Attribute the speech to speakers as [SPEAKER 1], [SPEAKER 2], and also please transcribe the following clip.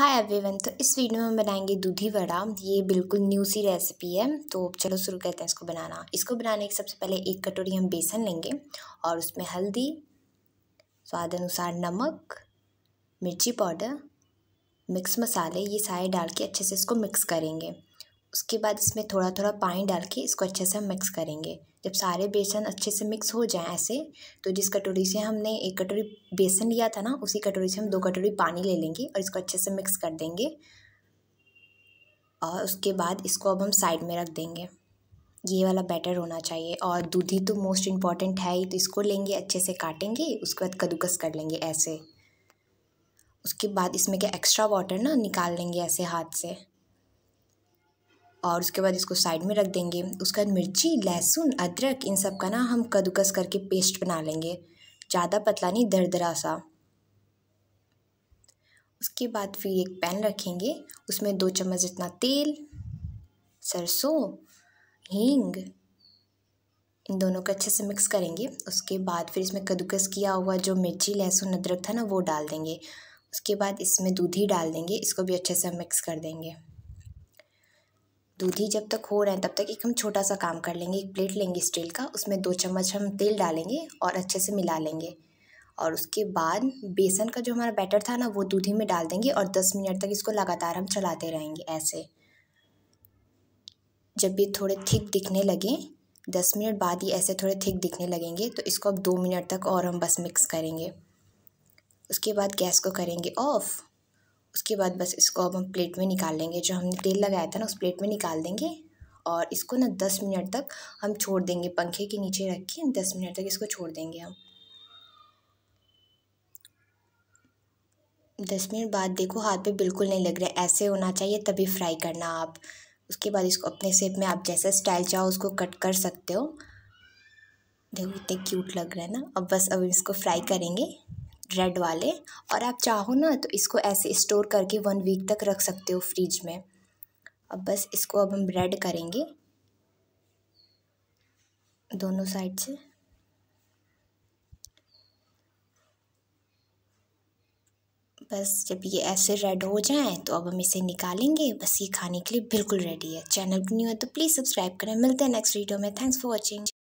[SPEAKER 1] hi everyone तो इस video में हम बनाएंगे दूधी वड़ा ये बिल्कुल न्यू सी रेसिपी है तो चलो शुरू करते हैं इसको बनाना इसको बनाने के सबसे पहले एक कटोरी हम बेसन लेंगे और उसमें हल्दी स्वाद अनुसार नमक मिर्ची पाउडर मिक्स मसाले ये सारे डाल के अच्छे से इसको मिक्स करेंगे उसके बाद इसमें थोड़ा थोड़ा पानी डाल के इसको अच्छे से हम मिक्स करेंगे जब सारे बेसन अच्छे से मिक्स हो जाएँ ऐसे तो जिस कटोरी से हमने एक कटोरी बेसन लिया था ना उसी कटोरी से हम दो कटोरी पानी ले लेंगे और इसको अच्छे से मिक्स कर देंगे और उसके बाद इसको अब हम साइड में रख देंगे ये वाला बैटर होना चाहिए और दूधी तो मोस्ट इम्पॉर्टेंट है ही तो इसको लेंगे अच्छे से काटेंगे उसके बाद कद्दूकस कर लेंगे ऐसे उसके बाद इसमें क्या एक्स्ट्रा वाटर ना निकाल लेंगे ऐसे हाथ से और उसके बाद इसको साइड में रख देंगे उसके बाद मिर्ची लहसुन अदरक इन सब का ना हम कद्दूकस करके पेस्ट बना लेंगे ज़्यादा पतला नहीं दरदरा सा उसके बाद फिर एक पैन रखेंगे उसमें दो चम्मच जितना तेल सरसों हींग इन दोनों को अच्छे से मिक्स करेंगे उसके बाद फिर इसमें कद्दूकस किया हुआ जो मिर्ची लहसुन अदरक था ना वो डाल देंगे उसके बाद इसमें दूध ही डाल देंगे इसको भी अच्छे से हम मिक्स कर देंगे दूध ही जब तक हो रहे हैं तब तक एक हम छोटा सा काम कर लेंगे एक प्लेट लेंगे स्टील का उसमें दो चम्मच हम तेल डालेंगे और अच्छे से मिला लेंगे और उसके बाद बेसन का जो हमारा बैटर था ना वो दूध ही में डाल देंगे और दस मिनट तक इसको लगातार हम चलाते रहेंगे ऐसे जब ये थोड़े थिक दिखने लगें दस मिनट बाद ही ऐसे थोड़े थिक दिखने लगेंगे तो इसको अब दो मिनट तक और हम बस मिक्स करेंगे उसके बाद गैस को करेंगे ऑफ़ उसके बाद बस इसको अब हम प्लेट में निकाल लेंगे जो हमने तेल लगाया था ना उस प्लेट में निकाल देंगे और इसको ना दस मिनट तक हम छोड़ देंगे पंखे के नीचे रख के दस मिनट तक इसको छोड़ देंगे हम दस मिनट बाद देखो हाथ पे बिल्कुल नहीं लग रहा ऐसे होना चाहिए तभी फ्राई करना आप उसके बाद इसको अपने सेप में आप जैसा स्टाइल चाहो उसको कट कर सकते हो देखो इतने क्यूट लग रहा है ना अब बस अब इसको फ्राई करेंगे रेड वाले और आप चाहो ना तो इसको ऐसे स्टोर करके वन वीक तक रख सकते हो फ्रिज में अब बस इसको अब हम रेड करेंगे दोनों साइड से बस जब ये ऐसे रेड हो जाएं तो अब हम इसे निकालेंगे बस ये खाने के लिए बिल्कुल रेडी है चैनल न्यू है तो प्लीज़ सब्सक्राइब करें मिलते हैं नेक्स्ट वीडियो में थैंक्स फॉर वॉचिंग